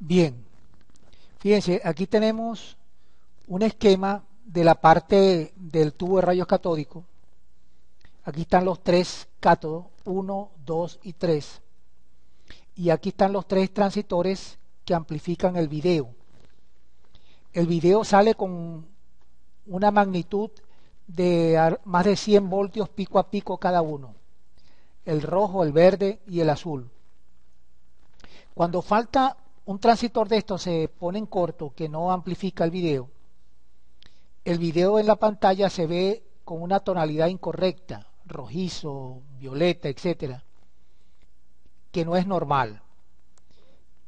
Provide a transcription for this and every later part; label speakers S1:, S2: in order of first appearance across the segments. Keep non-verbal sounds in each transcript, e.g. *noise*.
S1: Bien, fíjense, aquí tenemos un esquema de la parte del tubo de rayos catódicos. Aquí están los tres cátodos, 1, 2 y 3. Y aquí están los tres transitores que amplifican el video. El video sale con una magnitud de más de 100 voltios pico a pico cada uno. El rojo, el verde y el azul. Cuando falta un transitor de estos se pone en corto que no amplifica el video, el video en la pantalla se ve con una tonalidad incorrecta, rojizo, violeta, etcétera, que no es normal.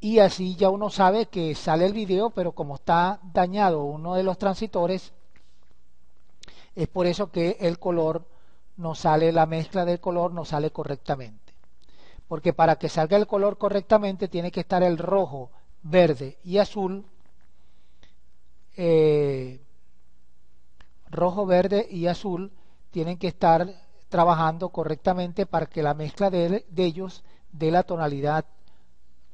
S1: Y así ya uno sabe que sale el video, pero como está dañado uno de los transitores, es por eso que el color no sale, la mezcla del color no sale correctamente porque para que salga el color correctamente tiene que estar el rojo, verde y azul, eh, rojo, verde y azul tienen que estar trabajando correctamente para que la mezcla de, ellos dé la tonalidad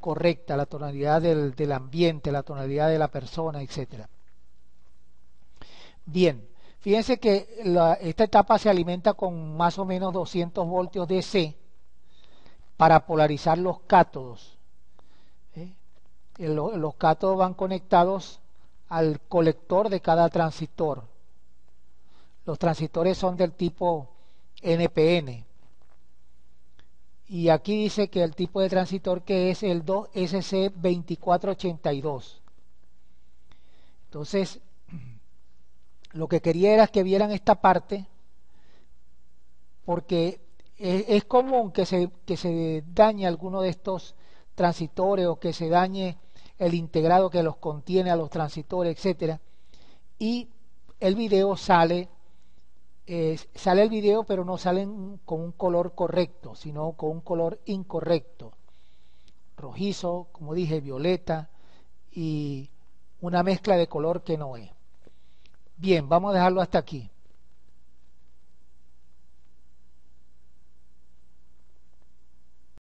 S1: correcta, la tonalidad del, ambiente, la tonalidad de la persona, etcétera. Bien, fíjense que esta etapa se alimenta con más o menos 200 voltios de C para polarizar los cátodos. ¿Eh? Los, los cátodos van conectados al colector de cada transistor. Los transistores son del tipo NPN. Y aquí dice que el tipo de transistor que es el 2SC2482. Entonces, *clears throat* lo que quería era que vieran esta parte, porque eh, es común que se, que se dañe alguno de estos transitores o que se dañe el integrado que los contiene a los transitores, etcétera. Y el video sale, eh, sale el video, pero no sale con un color correcto, sino con un color incorrecto. Rojizo, como dije, violeta y una mezcla de color que no es. Bien, vamos a dejarlo hasta aquí.